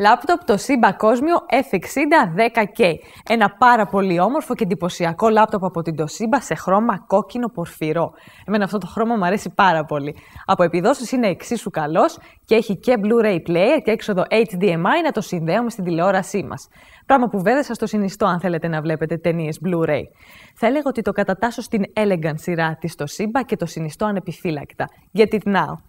Λάπτοπ το Σύμπα Κόσμιο F6010K. Ένα πάρα πολύ όμορφο και εντυπωσιακό λάπτοπ από την Toshiba σε χρώμα κόκκινο πορφυρό. Εμένα αυτό το χρώμα μου αρέσει πάρα πολύ. Από επιδόσεις είναι εξίσου καλός και έχει και Blu-ray player και έξοδο HDMI να το συνδέουμε στην τηλεόρασή μας. Πράγμα που βέβαια σας το συνιστώ αν θέλετε να βλεπετε ταινιε ταινίες Blu-ray. Θα έλεγα ότι το κατατάσσω στην Elegant σειρά της Toshiba και το συνιστώ ανεπιφύλακτα. Get it now!